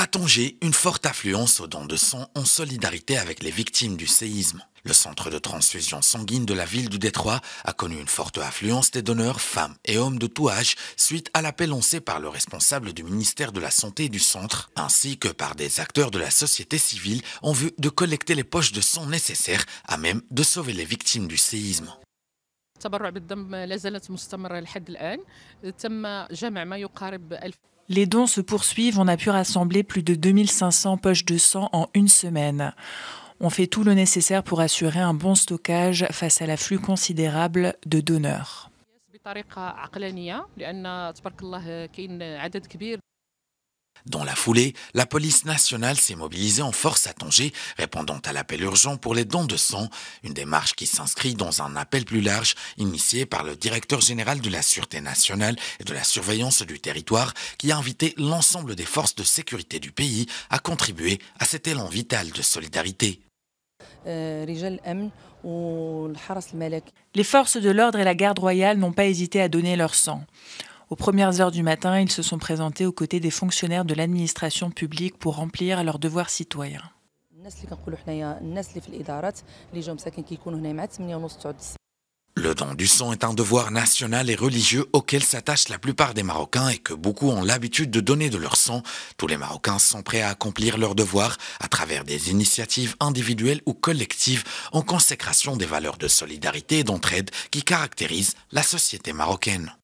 À Tanger, une forte affluence aux dons de sang en solidarité avec les victimes du séisme. Le centre de transfusion sanguine de la ville du Détroit a connu une forte affluence des donneurs, femmes et hommes de tout âge, suite à l'appel lancé par le responsable du ministère de la Santé du centre, ainsi que par des acteurs de la société civile en vue de collecter les poches de sang nécessaires à même de sauver les victimes du séisme. Les dons se poursuivent, on a pu rassembler plus de 2500 poches de sang en une semaine. On fait tout le nécessaire pour assurer un bon stockage face à l'afflux considérable de donneurs. Dans la foulée, la police nationale s'est mobilisée en force à Tonger, répondant à l'appel urgent pour les dons de sang, une démarche qui s'inscrit dans un appel plus large initié par le directeur général de la Sûreté nationale et de la surveillance du territoire qui a invité l'ensemble des forces de sécurité du pays à contribuer à cet élan vital de solidarité. Euh, les forces de l'ordre et la garde royale n'ont pas hésité à donner leur sang. Aux premières heures du matin, ils se sont présentés aux côtés des fonctionnaires de l'administration publique pour remplir leurs devoirs citoyens. Le don du sang est un devoir national et religieux auquel s'attachent la plupart des Marocains et que beaucoup ont l'habitude de donner de leur sang. Tous les Marocains sont prêts à accomplir leur devoir à travers des initiatives individuelles ou collectives en consécration des valeurs de solidarité et d'entraide qui caractérisent la société marocaine.